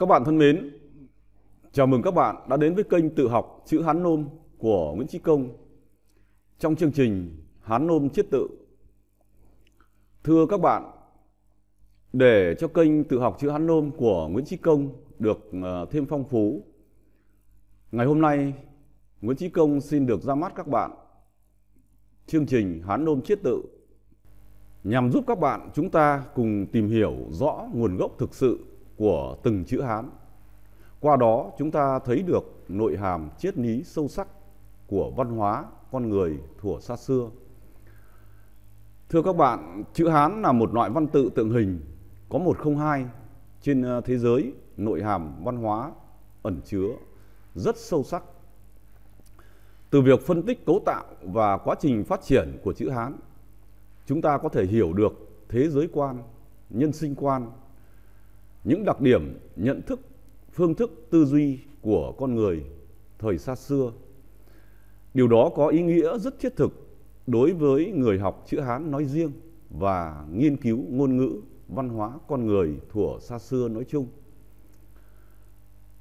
Các bạn thân mến, chào mừng các bạn đã đến với kênh tự học chữ Hán Nôm của Nguyễn Chí Công trong chương trình Hán Nôm Chiết Tự. Thưa các bạn, để cho kênh tự học chữ Hán Nôm của Nguyễn Chí Công được ờ, thêm phong phú, ngày hôm nay Nguyễn Chí Công xin được ra mắt các bạn chương trình Hán Nôm Chiết Tự nhằm giúp các bạn chúng ta cùng tìm hiểu rõ nguồn gốc thực sự của từng chữ Hán. Qua đó chúng ta thấy được nội hàm triết lý sâu sắc của văn hóa con người thuở xa xưa. Thưa các bạn, chữ Hán là một loại văn tự tượng hình có 102 trên ờ, thế giới, nội hàm văn hóa ẩn chứa rất sâu sắc. Từ việc phân tích cấu tạo và quá trình phát triển của chữ Hán, chúng ta có thể hiểu được thế giới quan, nhân sinh quan những đặc điểm nhận thức phương thức tư duy của con người thời xa xưa điều đó có ý nghĩa rất thiết thực đối với người học chữ hán nói riêng và nghiên cứu ngôn ngữ văn hóa con người thuở xa xưa nói chung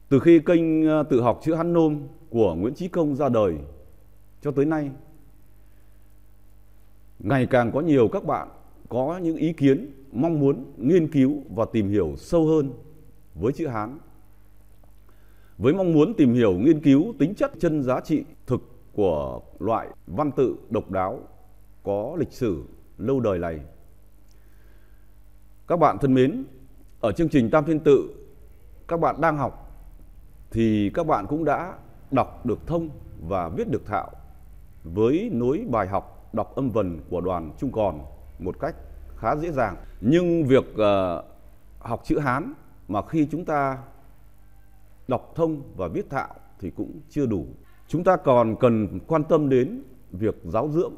từ khi kênh ờ, tự học chữ hán nôm của nguyễn trí công ra đời cho tới nay ngày càng có nhiều các bạn có những ý kiến mong muốn nghiên cứu và tìm hiểu sâu hơn với chữ Hán. Với mong muốn tìm hiểu nghiên cứu tính chất chân giá trị thực của loại văn tự độc đáo có lịch sử lâu đời này. Các bạn thân mến, ở chương trình Tam Thiên Tự các bạn đang học thì các bạn cũng đã đọc được thông và viết được thạo với nối bài học đọc âm vần của đoàn Trung Còn một cách khá dễ dàng nhưng việc uh, học chữ hán mà khi chúng ta đọc thông và viết thạo thì cũng chưa đủ chúng ta còn cần quan tâm đến việc giáo dưỡng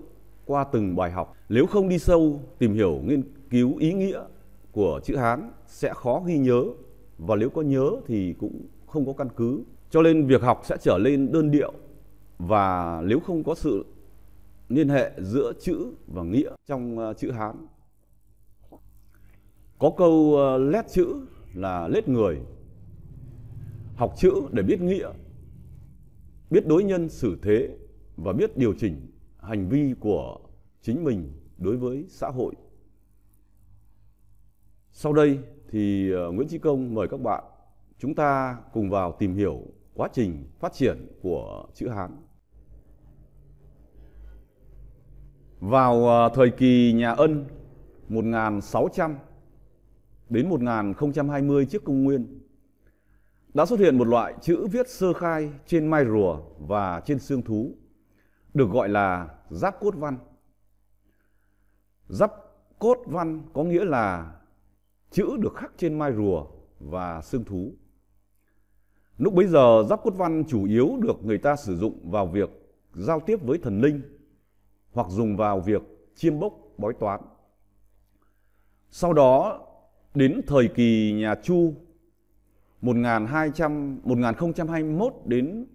qua từng bài học nếu không đi sâu tìm hiểu nghiên cứu ý nghĩa của chữ hán sẽ khó ghi nhớ và nếu có nhớ thì cũng không có căn cứ cho nên việc học sẽ trở lên đơn điệu và nếu không có sự liên hệ giữa chữ và nghĩa trong ờ, chữ hán có câu ờ, lét chữ là lết người Học chữ để biết nghĩa Biết đối nhân xử thế Và biết điều chỉnh hành vi của chính mình đối với xã hội Sau đây thì ờ, Nguyễn Trí Công mời các bạn Chúng ta cùng vào tìm hiểu quá trình phát triển của chữ Hán Vào ờ, thời kỳ nhà Ân 1600 đến 1020 trước công nguyên đã xuất hiện một loại chữ viết sơ khai trên mai rùa và trên xương thú được gọi là giáp cốt văn. Giáp cốt văn có nghĩa là chữ được khắc trên mai rùa và xương thú. Lúc bấy giờ giáp cốt văn chủ yếu được người ta sử dụng vào việc giao tiếp với thần linh hoặc dùng vào việc chiêm bốc bói toán. Sau đó đến thời kỳ nhà Chu 1200 1021 đến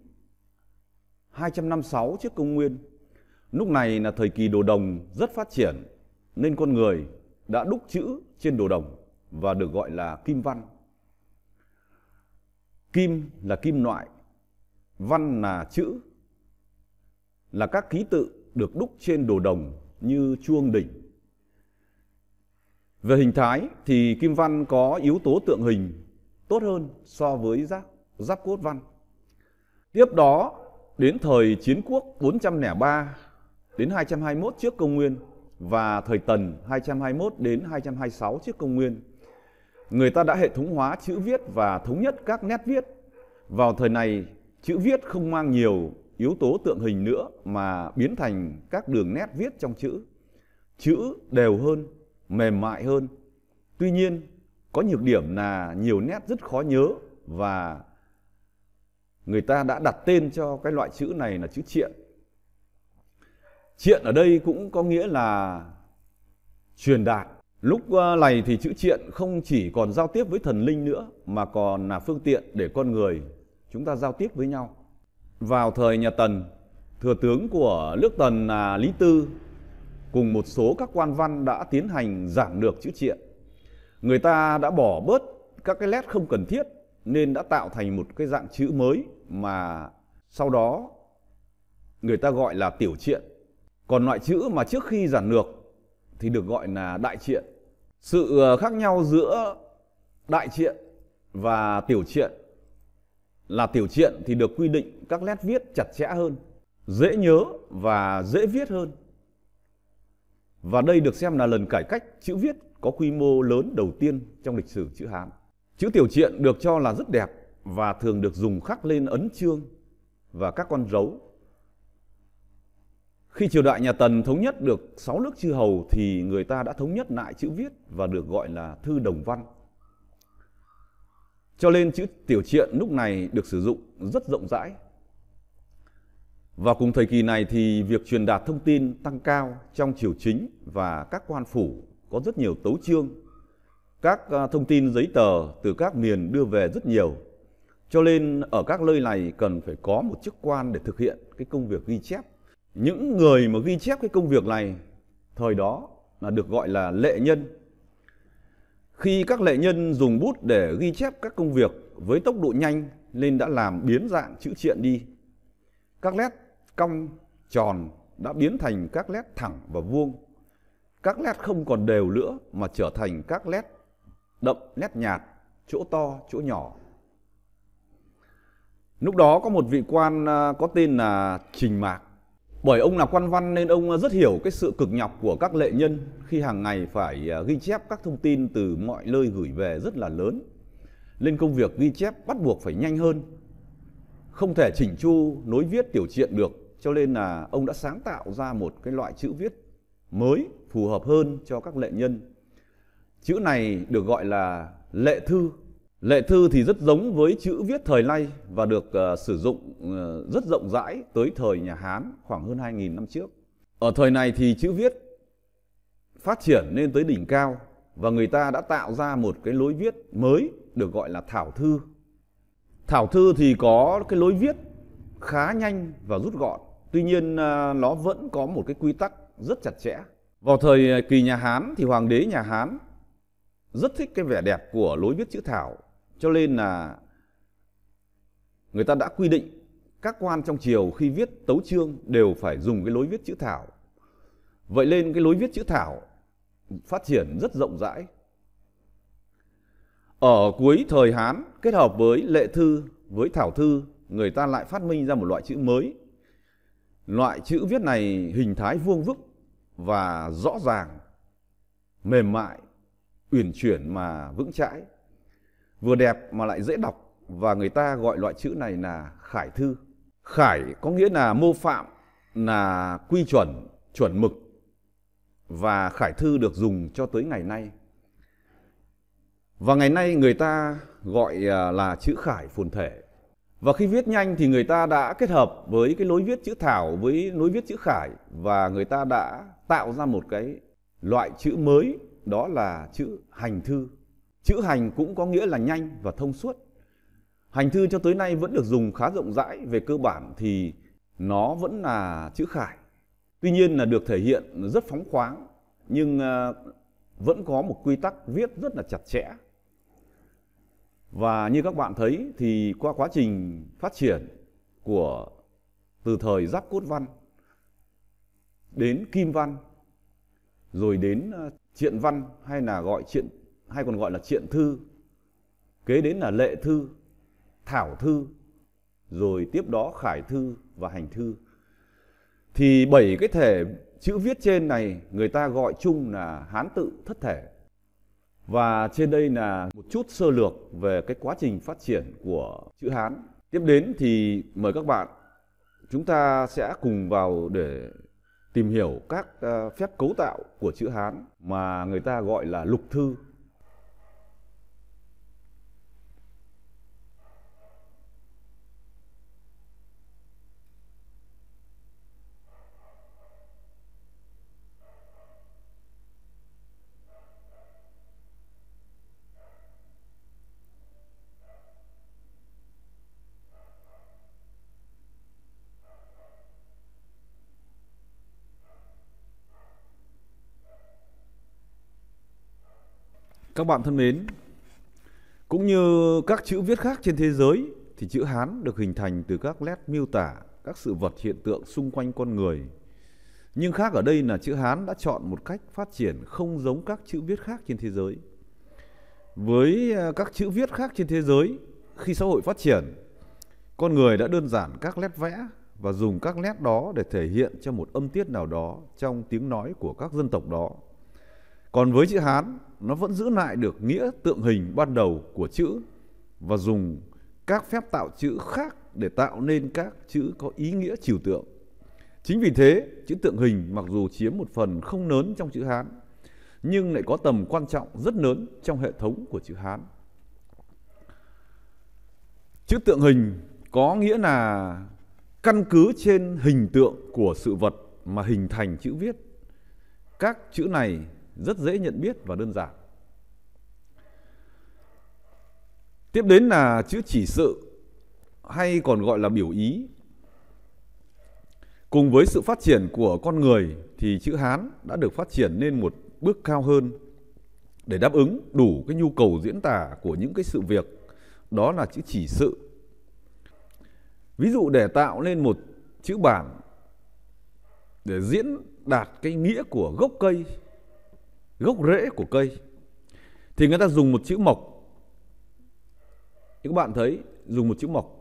256 trước công nguyên. Lúc này là thời kỳ đồ đồng rất phát triển nên con người đã đúc chữ trên đồ đồng và được gọi là kim văn. Kim là kim loại, văn là chữ, là các ký tự được đúc trên đồ đồng như chuông đỉnh, về hình thái thì kim văn có yếu tố tượng hình tốt hơn so với giáp, giáp cốt văn. Tiếp đó đến thời chiến quốc 403 đến 221 trước công nguyên và thời Tần 221 đến 226 trước công nguyên. Người ta đã hệ thống hóa chữ viết và thống nhất các nét viết. Vào thời này, chữ viết không mang nhiều yếu tố tượng hình nữa mà biến thành các đường nét viết trong chữ. Chữ đều hơn mềm mại hơn. Tuy nhiên, có nhược điểm là nhiều nét rất khó nhớ và người ta đã đặt tên cho cái loại chữ này là chữ triện. Triện ở đây cũng có nghĩa là truyền đạt. Lúc ờ, này thì chữ triện không chỉ còn giao tiếp với thần linh nữa mà còn là phương tiện để con người chúng ta giao tiếp với nhau. Vào thời nhà Tần, thừa tướng của nước Tần là Lý Tư cùng một số các quan văn đã tiến hành giảm được chữ triện. Người ta đã bỏ bớt các cái nét không cần thiết nên đã tạo thành một cái dạng chữ mới mà sau đó người ta gọi là tiểu triện. Còn loại chữ mà trước khi giản lược thì được gọi là đại triện. Sự ờ, khác nhau giữa đại triện và tiểu triện là tiểu triện thì được quy định các nét viết chặt chẽ hơn, dễ nhớ và dễ viết hơn. Và đây được xem là lần cải cách chữ viết có quy mô lớn đầu tiên trong lịch sử chữ Hán. Chữ tiểu triện được cho là rất đẹp và thường được dùng khắc lên ấn chương và các con dấu. Khi triều đại nhà Tần thống nhất được 6 nước chư hầu thì người ta đã thống nhất lại chữ viết và được gọi là thư đồng văn. Cho nên chữ tiểu triện lúc này được sử dụng rất rộng rãi và cùng thời kỳ này thì việc truyền đạt thông tin tăng cao trong triều chính và các quan phủ có rất nhiều tấu chương. Các ờ, thông tin giấy tờ từ các miền đưa về rất nhiều. Cho nên ở các nơi này cần phải có một chức quan để thực hiện cái công việc ghi chép. Những người mà ghi chép cái công việc này thời đó là được gọi là lệ nhân. Khi các lệ nhân dùng bút để ghi chép các công việc với tốc độ nhanh nên đã làm biến dạng chữ triện đi. Các nét cong, tròn đã biến thành các nét thẳng và vuông. Các nét không còn đều nữa mà trở thành các nét đậm, nét nhạt, chỗ to, chỗ nhỏ. Lúc đó có một vị quan à, có tên là Trình Mạc. Bởi ông là quan văn nên ông à, rất hiểu cái sự cực nhọc của các lệ nhân khi hàng ngày phải à, ghi chép các thông tin từ mọi nơi gửi về rất là lớn. Nên công việc ghi chép bắt buộc phải nhanh hơn. Không thể chỉnh chu nối viết tiểu truyện được cho nên là ông đã sáng tạo ra một cái loại chữ viết mới phù hợp hơn cho các lệ nhân. Chữ này được gọi là lệ thư. Lệ thư thì rất giống với chữ viết thời nay và được uh, sử dụng uh, rất rộng rãi tới thời nhà Hán khoảng hơn 2.000 năm trước. Ở thời này thì chữ viết phát triển lên tới đỉnh cao và người ta đã tạo ra một cái lối viết mới được gọi là thảo thư. Thảo thư thì có cái lối viết khá nhanh và rút gọn Tuy nhiên à, nó vẫn có một cái quy tắc rất chặt chẽ. Vào thời à, kỳ nhà Hán thì hoàng đế nhà Hán rất thích cái vẻ đẹp của lối viết chữ Thảo cho nên là người ta đã quy định các quan trong triều khi viết tấu chương đều phải dùng cái lối viết chữ Thảo. Vậy nên cái lối viết chữ Thảo phát triển rất rộng rãi. Ở cuối thời Hán kết hợp với lệ thư với thảo thư người ta lại phát minh ra một loại chữ mới Loại chữ viết này hình thái vuông vức và rõ ràng, mềm mại, uyển chuyển mà vững chãi, vừa đẹp mà lại dễ đọc và người ta gọi loại chữ này là khải thư. Khải có nghĩa là mô phạm, là quy chuẩn, chuẩn mực và khải thư được dùng cho tới ngày nay. Và ngày nay người ta gọi à, là chữ khải phồn thể và khi viết nhanh thì người ta đã kết hợp với cái lối viết chữ Thảo với lối viết chữ Khải và người ta đã tạo ra một cái loại chữ mới đó là chữ hành thư. Chữ hành cũng có nghĩa là nhanh và thông suốt. Hành thư cho tới nay vẫn được dùng khá rộng rãi về cơ bản thì nó vẫn là chữ Khải. Tuy nhiên là được thể hiện rất phóng khoáng nhưng ờ, vẫn có một quy tắc viết rất là chặt chẽ và như các bạn thấy thì qua quá trình phát triển của từ thời Giáp Cốt Văn đến Kim Văn rồi đến ờ, Triện Văn hay là gọi Triện hay còn gọi là Triện Thư kế đến là Lệ Thư, Thảo Thư rồi tiếp đó Khải Thư và Hành Thư thì bảy cái thể chữ viết trên này người ta gọi chung là Hán tự thất thể và trên đây là một chút sơ lược về cái quá trình phát triển của chữ Hán. Tiếp đến thì mời các bạn chúng ta sẽ cùng vào để tìm hiểu các ờ, phép cấu tạo của chữ Hán mà người ta gọi là lục thư Các bạn thân mến, cũng như các chữ viết khác trên thế giới thì chữ Hán được hình thành từ các nét miêu tả các sự vật hiện tượng xung quanh con người. Nhưng khác ở đây là chữ Hán đã chọn một cách phát triển không giống các chữ viết khác trên thế giới. Với à, các chữ viết khác trên thế giới, khi xã hội phát triển, con người đã đơn giản các nét vẽ và dùng các nét đó để thể hiện cho một âm tiết nào đó trong tiếng nói của các dân tộc đó còn với chữ Hán, nó vẫn giữ lại được nghĩa tượng hình ban đầu của chữ và dùng các phép tạo chữ khác để tạo nên các chữ có ý nghĩa trừu tượng. Chính vì thế, chữ tượng hình mặc dù chiếm một phần không lớn trong chữ Hán, nhưng lại có tầm quan trọng rất lớn trong hệ thống của chữ Hán. Chữ tượng hình có nghĩa là căn cứ trên hình tượng của sự vật mà hình thành chữ viết. Các chữ này rất dễ nhận biết và đơn giản. Tiếp đến là chữ chỉ sự hay còn gọi là biểu ý. Cùng với sự phát triển của con người thì chữ Hán đã được phát triển lên một bước cao hơn để đáp ứng đủ cái nhu cầu diễn tả của những cái sự việc đó là chữ chỉ sự. Ví dụ để tạo lên một chữ bản để diễn đạt cái nghĩa của gốc cây gốc rễ của cây thì người ta dùng một chữ mộc thì các bạn thấy dùng một chữ mộc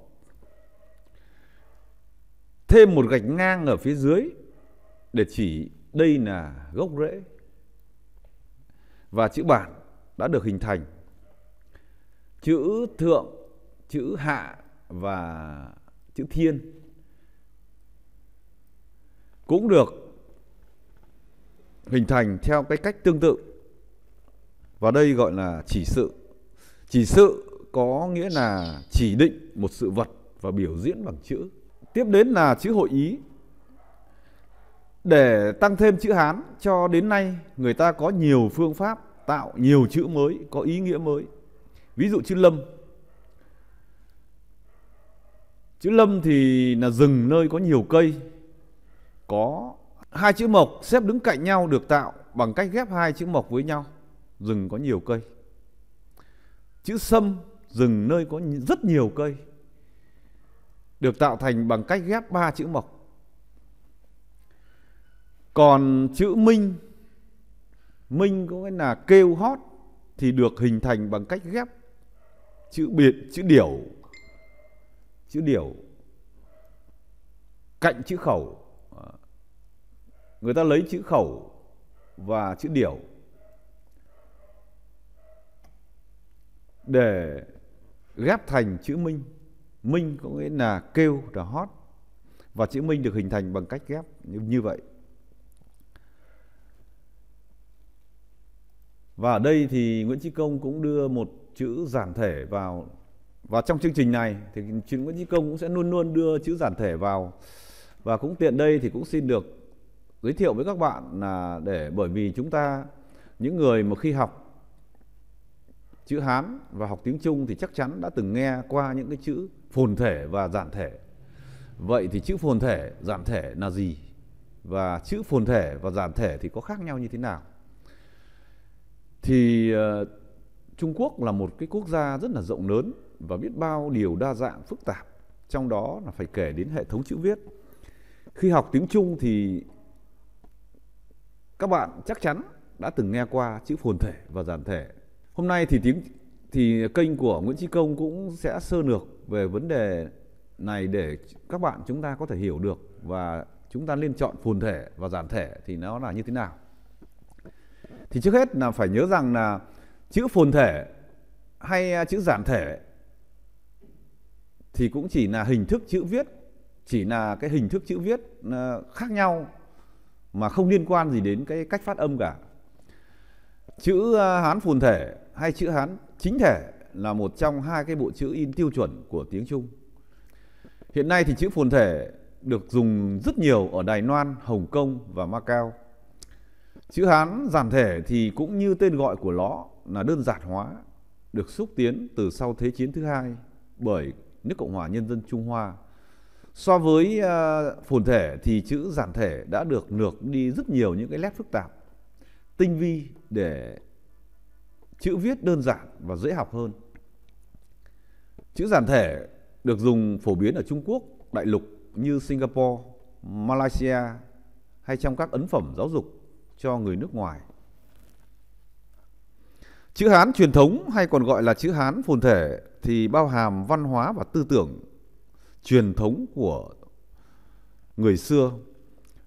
thêm một gạch ngang ở phía dưới để chỉ đây là gốc rễ và chữ bản đã được hình thành chữ thượng chữ hạ và chữ thiên cũng được hình thành theo cái cách tương tự và đây gọi là chỉ sự chỉ sự có nghĩa là chỉ định một sự vật và biểu diễn bằng chữ tiếp đến là chữ hội ý để tăng thêm chữ hán cho đến nay người ta có nhiều phương pháp tạo nhiều chữ mới có ý nghĩa mới ví dụ chữ lâm chữ lâm thì là rừng nơi có nhiều cây có Hai chữ mộc xếp đứng cạnh nhau được tạo bằng cách ghép hai chữ mộc với nhau. Rừng có nhiều cây. Chữ sâm rừng nơi có rất nhiều cây được tạo thành bằng cách ghép ba chữ mộc. Còn chữ minh minh có nghĩa là kêu hót thì được hình thành bằng cách ghép chữ biệt chữ điểu chữ điểu cạnh chữ khẩu người ta lấy chữ khẩu và chữ điểu để ghép thành chữ minh minh có nghĩa là kêu là hót và chữ minh được hình thành bằng cách ghép như, như vậy và ở đây thì nguyễn trí công cũng đưa một chữ giản thể vào và trong chương trình này thì Nguyễn Trí Công cũng sẽ luôn luôn đưa chữ giản thể vào và cũng tiện đây thì cũng xin được giới thiệu với các bạn là để bởi vì chúng ta những người mà khi học chữ Hán và học tiếng Trung thì chắc chắn đã từng nghe qua những cái chữ phồn thể và giản thể. Vậy thì chữ phồn thể, giản thể là gì? Và chữ phồn thể và giản thể thì có khác nhau như thế nào? Thì uh, Trung Quốc là một cái quốc gia rất là rộng lớn và biết bao điều đa dạng phức tạp, trong đó là phải kể đến hệ thống chữ viết. Khi học tiếng Trung thì các bạn chắc chắn đã từng nghe qua chữ phồn thể và giản thể. Hôm nay thì tiếng thì kênh của Nguyễn Chí Công cũng sẽ sơ lược về vấn đề này để các bạn chúng ta có thể hiểu được và chúng ta nên chọn phồn thể và giản thể thì nó là như thế nào. Thì trước hết là phải nhớ rằng là chữ phồn thể hay à, chữ giản thể thì cũng chỉ là hình thức chữ viết chỉ là cái hình thức chữ viết à, khác nhau mà không liên quan gì đến cái cách phát âm cả. Chữ ờ, Hán phồn thể hay chữ Hán chính thể là một trong hai cái bộ chữ in tiêu chuẩn của tiếng Trung. Hiện nay thì chữ phồn thể được dùng rất nhiều ở Đài Loan, Hồng Kông và Macau. Chữ Hán giản thể thì cũng như tên gọi của nó là đơn giản hóa, được xúc tiến từ sau Thế chiến thứ hai bởi nước Cộng hòa Nhân dân Trung Hoa So với uh, phồn thể thì chữ giản thể đã được lược đi rất nhiều những cái nét phức tạp, tinh vi để chữ viết đơn giản và dễ học hơn. Chữ giản thể được dùng phổ biến ở Trung Quốc, đại lục như Singapore, Malaysia hay trong các ấn phẩm giáo dục cho người nước ngoài. Chữ Hán truyền thống hay còn gọi là chữ Hán phồn thể thì bao hàm văn hóa và tư tưởng truyền thống của người xưa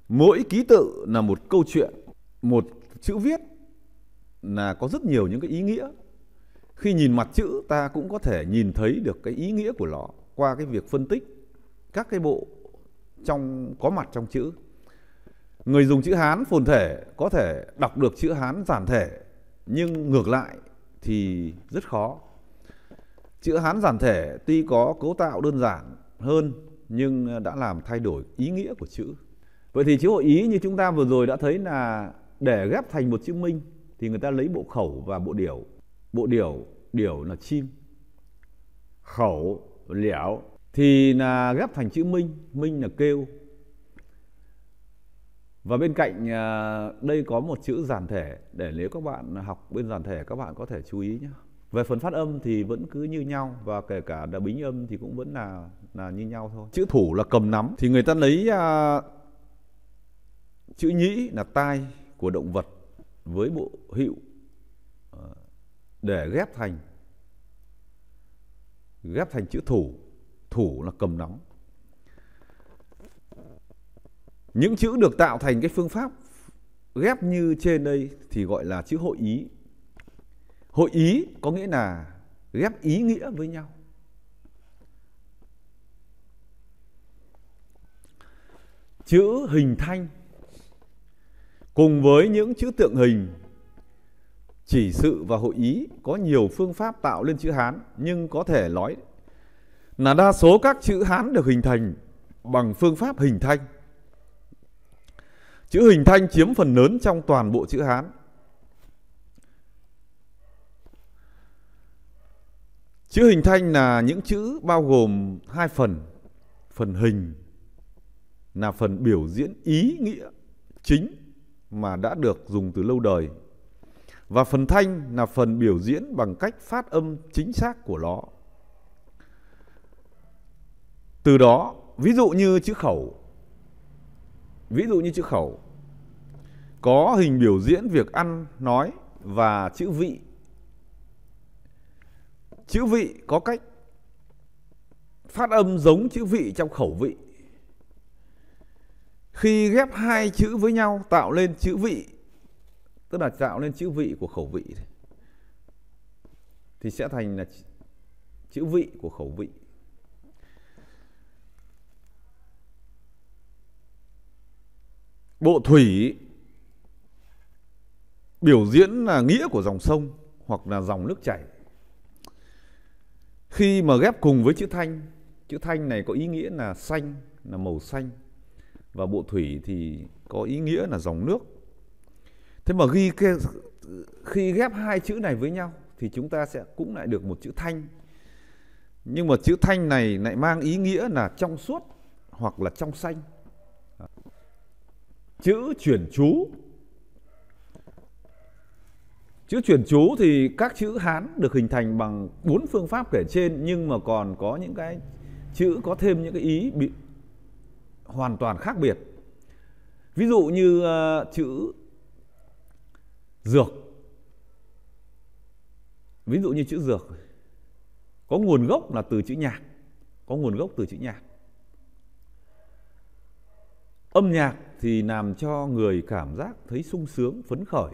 mỗi ký tự là một câu chuyện một chữ viết là có rất nhiều những cái ý nghĩa khi nhìn mặt chữ ta cũng có thể nhìn thấy được cái ý nghĩa của nó qua cái việc phân tích các cái bộ trong có mặt trong chữ người dùng chữ hán phồn thể có thể đọc được chữ hán giản thể nhưng ngược lại thì rất khó chữ hán giản thể tuy có cấu tạo đơn giản hơn nhưng đã làm thay đổi ý nghĩa của chữ. Vậy thì chữ hội ý như chúng ta vừa rồi đã thấy là để ghép thành một chữ minh thì người ta lấy bộ khẩu và bộ điểu. Bộ điểu, điểu là chim. Khẩu, lẻo thì là ghép thành chữ minh, minh là kêu. Và bên cạnh à, đây có một chữ giản thể để nếu các bạn học bên giản thể các bạn có thể chú ý nhé. Về phần phát âm thì vẫn cứ như nhau và kể cả là bính âm thì cũng vẫn là là như nhau thôi chữ thủ là cầm nắm thì người ta lấy à, chữ nhĩ là tai của động vật với bộ hữu ờ, để ghép thành ghép thành chữ thủ thủ là cầm nắm những chữ được tạo thành cái phương pháp ghép như trên đây thì gọi là chữ hội ý hội ý có nghĩa là ghép ý nghĩa với nhau chữ hình thanh cùng với những chữ tượng hình chỉ sự và hội ý có nhiều phương pháp tạo lên chữ Hán nhưng có thể nói là đa số các chữ Hán được hình thành bằng phương pháp hình thanh. Chữ hình thanh chiếm phần lớn trong toàn bộ chữ Hán. Chữ hình thanh là những chữ bao gồm hai phần, phần hình là phần biểu diễn ý nghĩa chính mà đã được dùng từ lâu đời và phần thanh là phần biểu diễn bằng cách phát âm chính xác của nó. Từ đó, ví dụ như chữ khẩu, ví dụ như chữ khẩu có hình biểu diễn việc ăn, nói và chữ vị. Chữ vị có cách phát âm giống chữ vị trong khẩu vị khi ghép hai chữ với nhau tạo lên chữ vị tức là tạo lên chữ vị của khẩu vị thì sẽ thành là chữ vị của khẩu vị bộ thủy biểu diễn là nghĩa của dòng sông hoặc là dòng nước chảy khi mà ghép cùng với chữ thanh chữ thanh này có ý nghĩa là xanh là màu xanh và bộ thủy thì có ý nghĩa là dòng nước thế mà ghi cái, khi ghép hai chữ này với nhau thì chúng ta sẽ cũng lại được một chữ thanh nhưng mà chữ thanh này lại mang ý nghĩa là trong suốt hoặc là trong xanh chữ chuyển chú chữ chuyển chú thì các chữ hán được hình thành bằng bốn phương pháp kể trên nhưng mà còn có những cái chữ có thêm những cái ý bị hoàn toàn khác biệt ví dụ như uh, chữ dược ví dụ như chữ dược có nguồn gốc là từ chữ nhạc có nguồn gốc từ chữ nhạc âm nhạc thì làm cho người cảm giác thấy sung sướng phấn khởi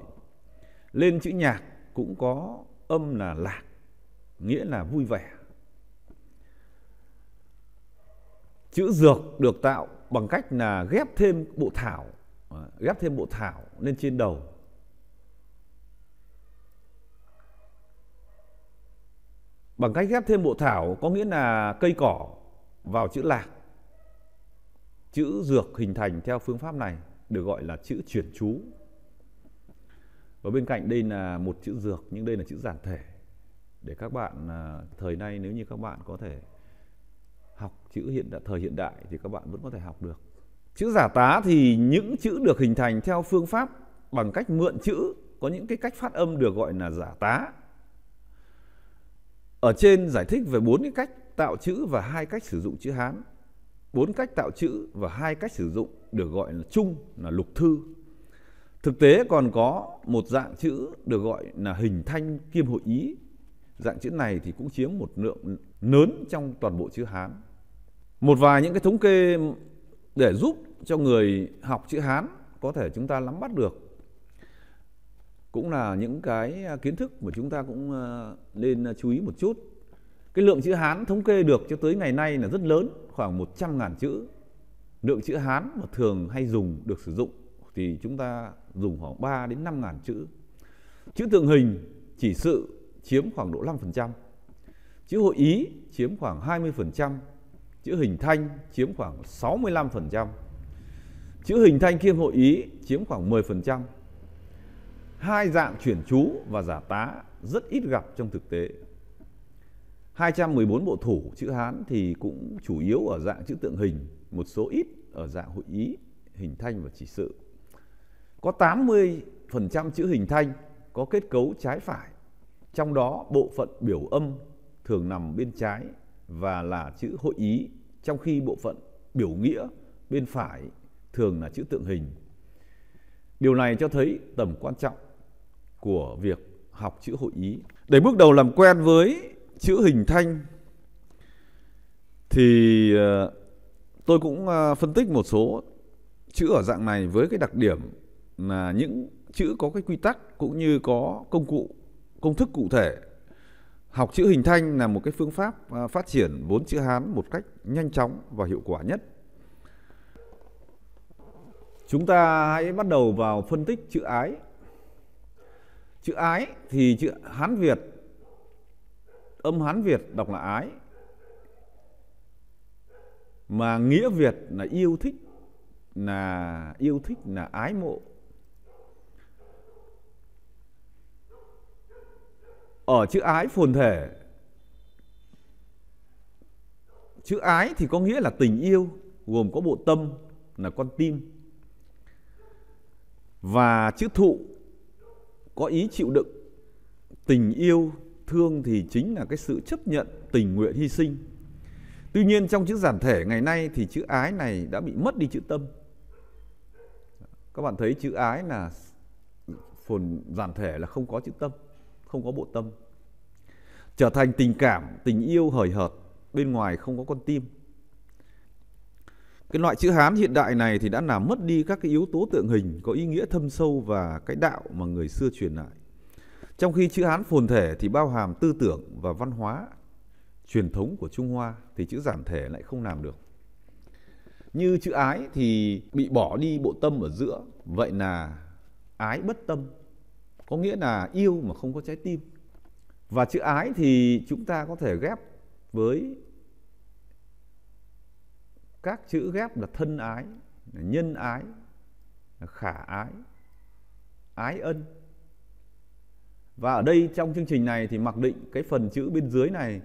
lên chữ nhạc cũng có âm là lạc nghĩa là vui vẻ chữ dược được tạo bằng cách là ghép thêm bộ thảo à, ghép thêm bộ thảo lên trên đầu bằng cách ghép thêm bộ thảo có nghĩa là cây cỏ vào chữ lạc chữ dược hình thành theo phương pháp này được gọi là chữ chuyển chú và bên cạnh đây là một chữ dược nhưng đây là chữ giản thể để các bạn à, thời nay nếu như các bạn có thể học chữ hiện đại, thời hiện đại thì các bạn vẫn có thể học được chữ giả tá thì những chữ được hình thành theo phương pháp bằng cách mượn chữ có những cái cách phát âm được gọi là giả tá ở trên giải thích về bốn cái cách tạo chữ và hai cách sử dụng chữ hán bốn cách tạo chữ và hai cách sử dụng được gọi là chung là lục thư thực tế còn có một dạng chữ được gọi là hình thanh kiêm hội ý dạng chữ này thì cũng chiếm một lượng lớn trong toàn bộ chữ Hán. Một vài những cái thống kê để giúp cho người học chữ Hán có thể chúng ta nắm bắt được cũng là những cái à, kiến thức mà chúng ta cũng à, nên à, chú ý một chút. Cái lượng chữ Hán thống kê được cho tới ngày nay là rất lớn, khoảng 100.000 chữ. Lượng chữ Hán mà thường hay dùng được sử dụng thì chúng ta dùng khoảng 3 đến 5.000 chữ. Chữ tượng hình chỉ sự chiếm khoảng độ 5%. Chữ hội ý chiếm khoảng 20%, chữ hình thanh chiếm khoảng 65%. Chữ hình thanh kiêm hội ý chiếm khoảng 10%. Hai dạng chuyển chú và giả tá rất ít gặp trong thực tế. 214 bộ thủ chữ Hán thì cũng chủ yếu ở dạng chữ tượng hình, một số ít ở dạng hội ý, hình thanh và chỉ sự. Có 80% chữ hình thanh có kết cấu trái phải, trong đó bộ phận biểu âm thường nằm bên trái và là chữ hội ý, trong khi bộ phận biểu nghĩa bên phải thường là chữ tượng hình. Điều này cho thấy tầm quan trọng của việc học chữ hội ý. Để bước đầu làm quen với chữ hình thanh thì ờ, tôi cũng ờ, phân tích một số chữ ở dạng này với cái đặc điểm là những chữ có cái quy tắc cũng như có công cụ công thức cụ thể Học chữ hình thanh là một cái phương pháp à, phát triển vốn chữ Hán một cách nhanh chóng và hiệu quả nhất. Chúng ta hãy bắt đầu vào phân tích chữ ái. Chữ ái thì chữ Hán Việt âm Hán Việt đọc là ái mà nghĩa Việt là yêu thích là yêu thích là ái mộ ở chữ ái phồn thể chữ ái thì có nghĩa là tình yêu gồm có bộ tâm là con tim và chữ thụ có ý chịu đựng tình yêu thương thì chính là cái sự chấp nhận tình nguyện hy sinh tuy nhiên trong chữ giản thể ngày nay thì chữ ái này đã bị mất đi chữ tâm các bạn thấy chữ ái là phồn giản thể là không có chữ tâm không có bộ tâm trở thành tình cảm tình yêu hời hợt bên ngoài không có con tim cái loại chữ hán hiện đại này thì đã làm mất đi các cái yếu tố tượng hình có ý nghĩa thâm sâu và cái đạo mà người xưa truyền lại trong khi chữ hán phồn thể thì bao hàm tư tưởng và văn hóa truyền thống của trung hoa thì chữ giản thể lại không làm được như chữ ái thì bị bỏ đi bộ tâm ở giữa vậy là ái bất tâm có nghĩa là yêu mà không có trái tim và chữ ái thì chúng ta có thể ghép với các chữ ghép là thân ái nhân ái khả ái ái ân và ở đây trong chương trình này thì mặc định cái phần chữ bên dưới này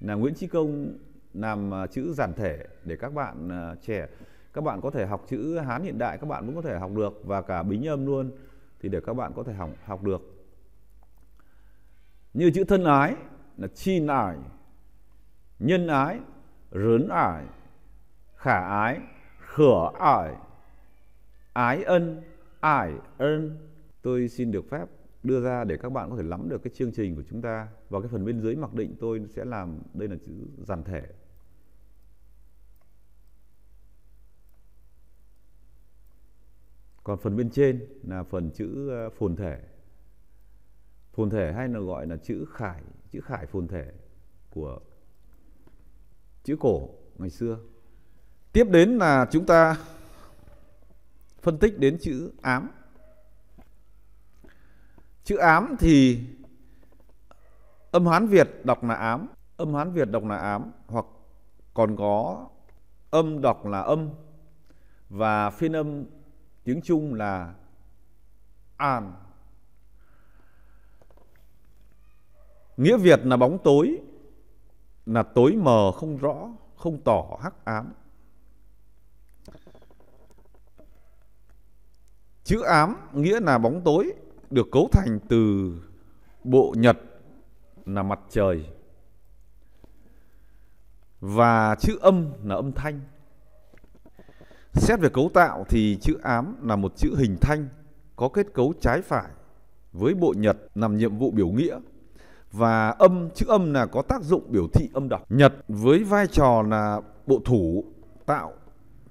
là Nguyễn Trí Công làm à, chữ giản thể để các bạn à, trẻ các bạn có thể học chữ Hán hiện đại các bạn cũng có thể học được và cả bính âm luôn thì để các bạn có thể học học được như chữ thân ái là chi ái nhân ái rớn ái khả ái khở ái ái ân ải ân tôi xin được phép đưa ra để các bạn có thể nắm được cái chương trình của chúng ta và cái phần bên dưới mặc định tôi sẽ làm đây là chữ giản thể còn phần bên trên là phần chữ ờ, phồn thể phồn thể hay là gọi là chữ khải chữ khải phồn thể của chữ cổ ngày xưa tiếp đến là chúng ta phân tích đến chữ ám chữ ám thì âm hán việt đọc là ám âm hán việt đọc là ám hoặc còn có âm đọc là âm và phiên âm tiếng Trung là an. Nghĩa Việt là bóng tối, là tối mờ không rõ, không tỏ hắc ám. Chữ ám nghĩa là bóng tối được cấu thành từ bộ nhật là mặt trời và chữ âm là âm thanh Xét về cấu tạo thì chữ ám là một chữ hình thanh có kết cấu trái phải với bộ nhật làm nhiệm vụ biểu nghĩa và âm chữ âm là có tác dụng biểu thị âm đọc. Nhật với vai trò là bộ thủ tạo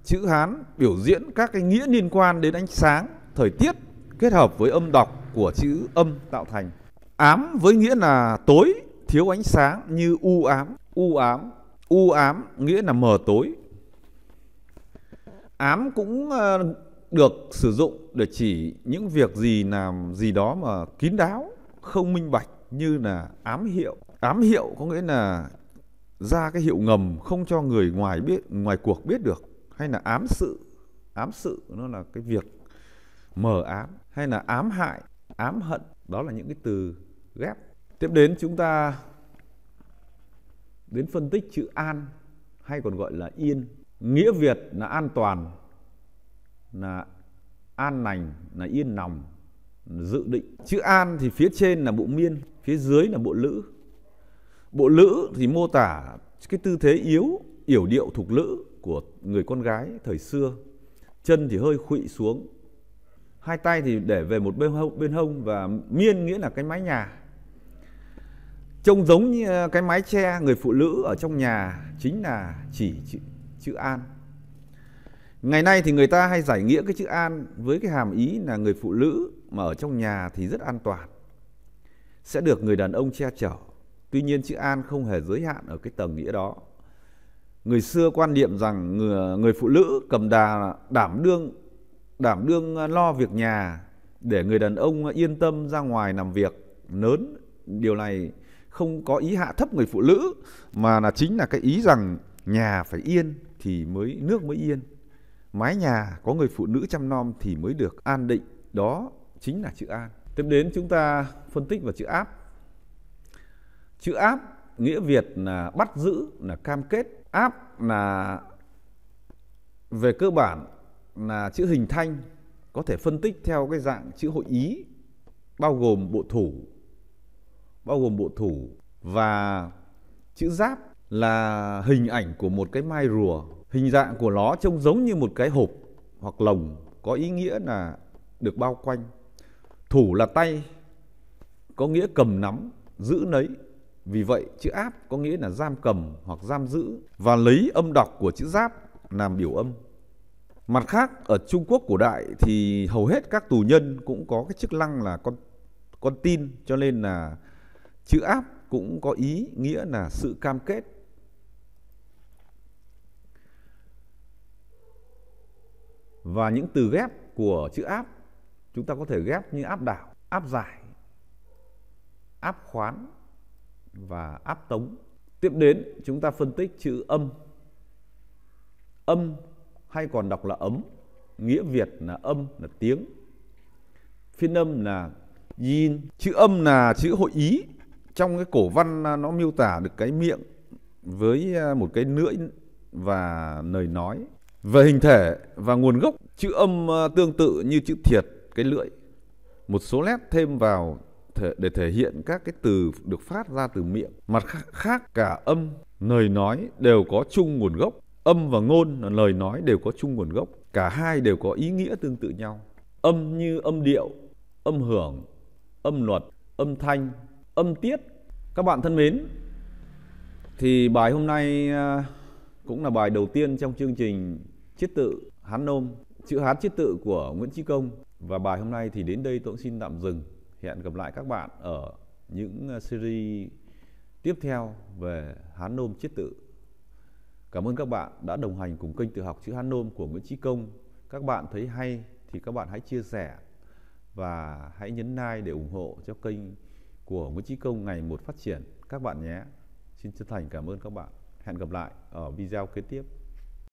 chữ Hán biểu diễn các cái nghĩa liên quan đến ánh sáng, thời tiết kết hợp với âm đọc của chữ âm tạo thành. Ám với nghĩa là tối, thiếu ánh sáng như u ám, u ám, u ám nghĩa là mờ tối, ám cũng ờ, được sử dụng để chỉ những việc gì làm gì đó mà kín đáo không minh bạch như là ám hiệu ám hiệu có nghĩa là ra cái hiệu ngầm không cho người ngoài biết ngoài cuộc biết được hay là ám sự ám sự nó là cái việc mờ ám hay là ám hại ám hận đó là những cái từ ghép tiếp đến chúng ta đến phân tích chữ an hay còn gọi là yên nghĩa việt là an toàn là an lành là yên lòng là dự định chữ an thì phía trên là bộ miên phía dưới là bộ lữ bộ lữ thì mô tả cái tư thế yếu yểu điệu thục lữ của người con gái thời xưa chân thì hơi khuỵu xuống hai tay thì để về một bên hông, bên hông và miên nghĩa là cái mái nhà trông giống như à, cái mái tre người phụ nữ ở trong nhà chính là chỉ, chỉ chữ an ngày nay thì người ta hay giải nghĩa cái chữ an với cái hàm ý là người phụ nữ mà ở trong nhà thì rất an toàn sẽ được người đàn ông che chở tuy nhiên chữ an không hề giới hạn ở cái tầng nghĩa đó người xưa quan niệm rằng người, người phụ nữ cầm đà đảm đương đảm đương lo việc nhà để người đàn ông yên tâm ra ngoài làm việc lớn điều này không có ý hạ thấp người phụ nữ mà là chính là cái ý rằng nhà phải yên thì mới nước mới yên mái nhà có người phụ nữ chăm nom thì mới được an định đó chính là chữ an tiếp đến chúng ta phân tích vào chữ áp chữ áp nghĩa việt là bắt giữ là cam kết áp là về cơ bản là chữ hình thanh có thể phân tích theo cái dạng chữ hội ý bao gồm bộ thủ bao gồm bộ thủ và chữ giáp là hình ảnh của một cái mai rùa hình dạng của nó trông giống như một cái hộp hoặc lồng có ý nghĩa là được bao quanh thủ là tay có nghĩa cầm nắm giữ nấy vì vậy chữ áp có nghĩa là giam cầm hoặc giam giữ và lấy âm đọc của chữ giáp làm biểu âm mặt khác ở trung quốc cổ đại thì hầu hết các tù nhân cũng có cái chức năng là con con tin cho nên là chữ áp cũng có ý nghĩa là sự cam kết và những từ ghép của chữ áp chúng ta có thể ghép như áp đảo áp giải áp khoán và áp tống tiếp đến chúng ta phân tích chữ âm âm hay còn đọc là ấm nghĩa việt là âm là tiếng phiên âm là yin chữ âm là chữ hội ý trong cái cổ văn à, nó miêu tả được cái miệng với à, một cái lưỡi và lời nói về hình thể và nguồn gốc, chữ âm à, tương tự như chữ thiệt, cái lưỡi. Một số nét thêm vào để thể hiện các cái từ được phát ra từ miệng. Mặt khác cả âm, lời nói đều có chung nguồn gốc. Âm và ngôn là lời nói đều có chung nguồn gốc. Cả hai đều có ý nghĩa tương tự nhau. Âm như âm điệu, âm hưởng, âm luật, âm thanh, âm tiết. Các bạn thân mến, thì bài hôm nay à, cũng là bài đầu tiên trong chương trình chiết tự Hán Nôm, chữ Hán chiết tự của Nguyễn Chí Công. Và bài hôm nay thì đến đây tôi cũng xin tạm dừng. Hẹn gặp lại các bạn ở những ờ, series tiếp theo về Hán Nôm chiết tự. Cảm ơn các bạn đã đồng hành cùng kênh tự học chữ Hán Nôm của Nguyễn Chí Công. Các bạn thấy hay thì các bạn hãy chia sẻ và hãy nhấn like để ủng hộ cho kênh của Nguyễn Chí Công ngày một phát triển các bạn nhé. Xin chân thành cảm ơn các bạn. Hẹn gặp lại ở video kế tiếp.